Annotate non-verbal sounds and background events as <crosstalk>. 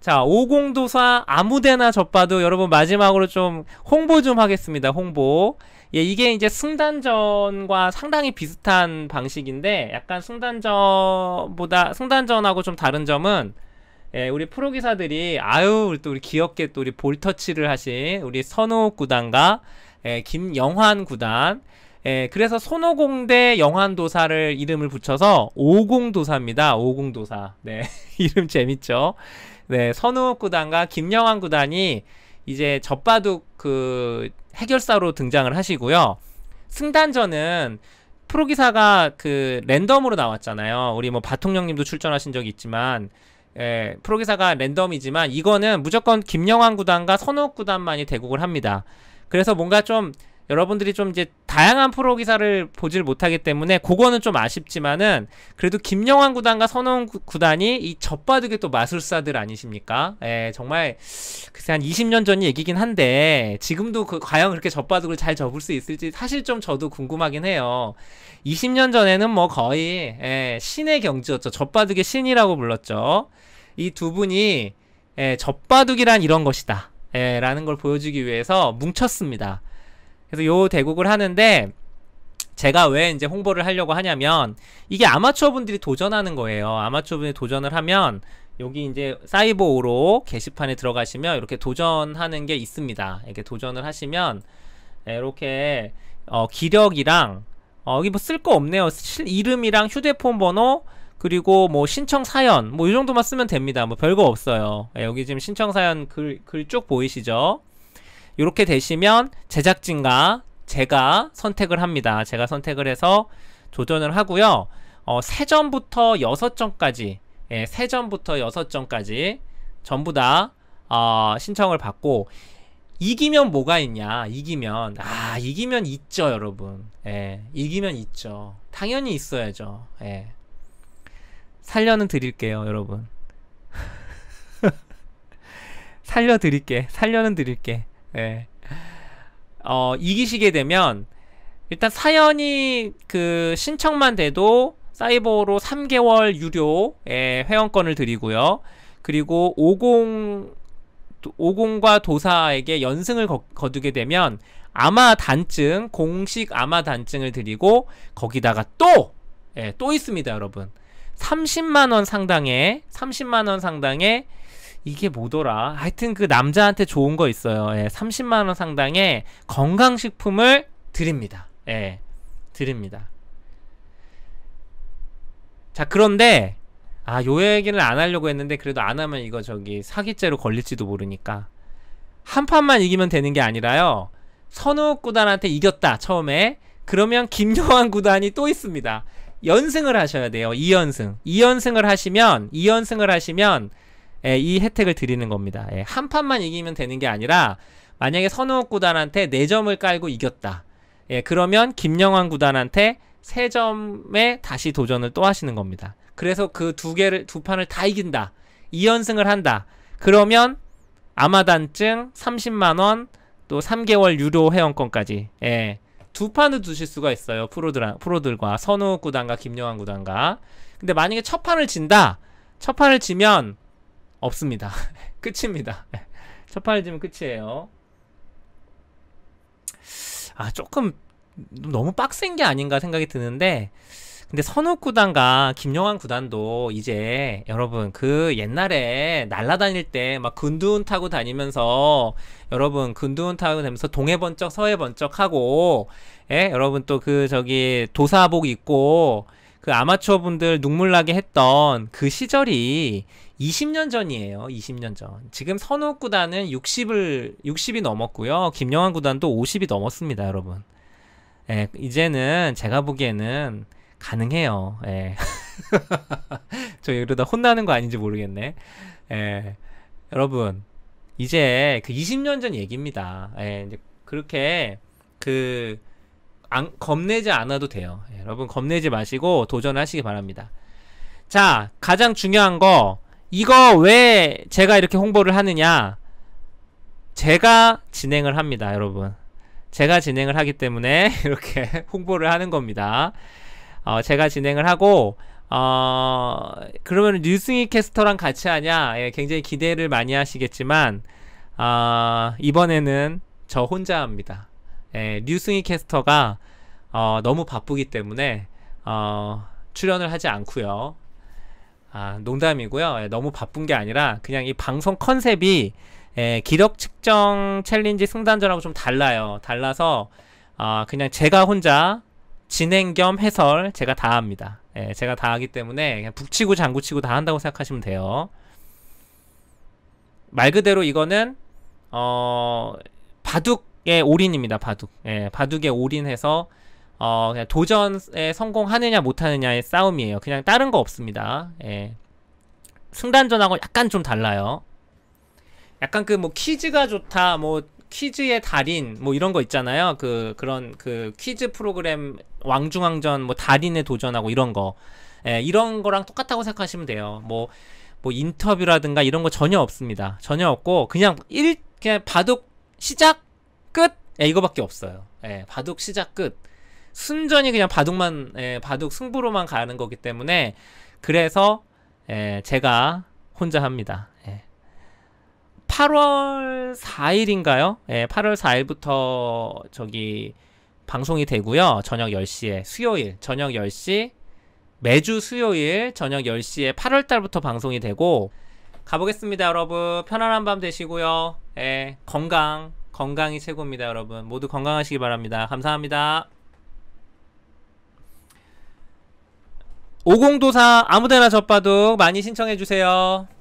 자, 5공도사 아무데나 접봐도 여러분 마지막으로 좀 홍보 좀 하겠습니다. 홍보. 예, 이게 이제 승단전과 상당히 비슷한 방식인데 약간 승단전보다 승단전하고 좀 다른 점은 예, 우리 프로 기사들이 아유 또 우리 귀엽게 또 우리 볼터치를 하신 우리 선호 구단과 예, 김영환 구단 예, 그래서 손오공대 영안도사를 이름을 붙여서 오공도사입니다. 오공도사. 네, <laughs> 이름 재밌죠? 네, 선우옥 구단과 김영환 구단이 이제 접바둑그 해결사로 등장을 하시고요. 승단전은 프로기사가 그 랜덤으로 나왔잖아요. 우리 뭐 바통령님도 출전하신 적이 있지만 예, 프로기사가 랜덤이지만 이거는 무조건 김영환 구단과 선우옥 구단만이 대국을 합니다. 그래서 뭔가 좀 여러분들이 좀 이제 다양한 프로 기사를 보질 못하기 때문에 그거는 좀 아쉽지만은 그래도 김영환 구단과 선호 구단이 이 젖바둑의 또 마술사들 아니십니까? 예, 정말 글쎄 한 20년 전 얘기긴 한데 지금도 그 과연 그렇게 젖바둑을 잘 접을 수 있을지 사실 좀 저도 궁금하긴 해요. 20년 전에는 뭐 거의 예, 신의 경지였죠. 젖바둑의 신이라고 불렀죠. 이 두 분이 예, 젖바둑이란 이런 것이다. 예, 라는 걸 보여주기 위해서 뭉쳤습니다. 그래서 요 대국을 하는데 제가 왜 이제 홍보를 하려고 하냐면 이게 아마추어 분들이 도전하는 거예요. 아마추어 분이 도전을 하면 여기 이제 사이보로 게시판에 들어가시면 이렇게 도전하는 게 있습니다. 이렇게 도전을 하시면 이렇게 어 기력이랑 어 여기 뭐 쓸 거 없네요. 이름이랑 휴대폰 번호 그리고 뭐 신청 사연 뭐 이 정도만 쓰면 됩니다. 뭐 별거 없어요. 예, 여기 지금 신청 사연 글글 보이시죠? 이렇게 되시면 제작진과 제가 선택을 합니다. 제가 선택을 해서 조전을 하고요. 어, 3점부터 6점까지 예, 3점부터 6점까지 전부 다 어, 신청을 받고 이기면 뭐가 있냐 이기면 아 이기면 있죠 여러분 예, 이기면 있죠 당연히 있어야죠 예. 살려는 드릴게요 여러분 <laughs> 살려 드릴게 살려는 드릴게 네. 어, 이기시게 되면 일단 사연이 그 신청만 돼도 사이버로 3개월 유료의 예, 회원권을 드리고요. 그리고 50 오공과 도사에게 연승을 거, 두게 되면 아마 단증 공식 아마 단증을 드리고 거기다가 또또 예, 또 있습니다 여러분 30만원 상당의 30만원 상당의 이게 뭐더라? 하여튼 그 남자한테 좋은 거 있어요. 예, 30만 원 상당의 건강식품을 드립니다. 예, 드립니다. 자, 그런데 아, 요 얘기를 안 하려고 했는데 그래도 안 하면 이거 저기 사기죄로 걸릴지도 모르니까 한 판만 이기면 되는 게 아니라요. 선우 구단한테 이겼다 처음에 그러면 김영환 구단이 또 있습니다. 연승을 하셔야 돼요. 2연승. 2연승을 하시면 2연승을 하시면 예, 이 혜택을 드리는 겁니다. 예, 한 판만 이기면 되는 게 아니라 만약에 선우옥 구단한테 4점을 깔고 이겼다. 예, 그러면 김영환 구단한테 3점에 다시 도전을 또 하시는 겁니다. 그래서 그 두 개를 두 판을 다 이긴다. 2연승을 한다. 그러면 아마단증 30만 원, 또 3개월 유료 회원권까지. 예. 두 판을 두실 수가 있어요. 프로들, 프로들과 선우 구단과 김영환 구단과. 근데 만약에 첫 판을 진다. 첫 판을 지면 없습니다. <laughs> 끝입니다. <laughs> 첫 판이지면 끝이에요. 아 조금 너무 빡센 게 아닌가 생각이 드는데 근데 선욱 구단과 김영환 구단도 이제 여러분 그 옛날에 날라다닐 때 막 근두운 타고 다니면서 여러분 근두운 타고 다니면서 동해 번쩍 서해 번쩍 하고 예 여러분 또 그 저기 도사복 입고 그 아마추어 분들 눈물나게 했던 그 시절이 20년 전이에요. 20년 전. 지금 선우 구단은 60을 60이 넘었고요. 김영환 구단도 50이 넘었습니다, 여러분. 예, 이제는 제가 보기에는 가능해요. 예. <laughs> 저 이러다 혼나는 거 아닌지 모르겠네. 예. 여러분, 이제 그 20년 전 얘기입니다. 예, 이제 그렇게 그 안, 겁내지 않아도 돼요. 예, 여러분 겁내지 마시고 도전하시기 바랍니다. 자, 가장 중요한 거 이거 왜 제가 이렇게 홍보를 하느냐? 제가 진행을 합니다, 여러분. 제가 진행을 하기 때문에 <laughs> 이렇게 홍보를 하는 겁니다. 어, 제가 진행을 하고 어, 그러면 뉴스희 캐스터랑 같이 하냐? 예, 굉장히 기대를 많이 하시겠지만 어, 이번에는 저 혼자 합니다. 예, 류승희 캐스터가 어, 너무 바쁘기 때문에 어, 출연을 하지 않고요. 아, 농담이고요. 예, 너무 바쁜 게 아니라 그냥 이 방송 컨셉이 예, 기력 측정 챌린지 승단전하고 좀 달라요. 달라서 어, 그냥 제가 혼자 진행 겸 해설 제가 다 합니다. 예, 제가 다 하기 때문에 그냥 북치고 장구치고 다 한다고 생각하시면 돼요. 말 그대로 이거는 어 바둑 바둑의 올인입니다. 바둑. 예, 바둑에 올인해서 어, 그냥 도전에 성공하느냐 못하느냐의 싸움이에요. 그냥 다른 거 없습니다. 예. 승단전하고 약간 좀 달라요. 약간 그 뭐 퀴즈가 좋다, 뭐 퀴즈의 달인 뭐 이런 거 있잖아요. 그 그런 그 퀴즈 프로그램 왕중왕전 뭐 달인에 도전하고 이런 거. 예, 이런 거랑 똑같다고 생각하시면 돼요. 뭐뭐 뭐 인터뷰라든가 이런 거 전혀 없습니다. 전혀 없고 그냥 일 그냥 바둑 시작 끝! 예, 이거밖에 없어요. 예, 바둑 시작 끝. 순전히 그냥 바둑만, 예, 바둑 승부로만 가는 거기 때문에 그래서 예, 제가 혼자 합니다. 예. 8월 4일인가요? 예, 8월 4일부터 저기 방송이 되고요. 저녁 10시에 수요일 저녁 10시 매주 수요일 저녁 10시에 8월 달부터 방송이 되고 가보겠습니다, 여러분. 편안한 밤 되시고요. 예, 건강 건강이 최고입니다, 여러분. 모두 건강하시기 바랍니다. 감사합니다. 5 0도사 아무데나 접바둑 많이 신청해주세요.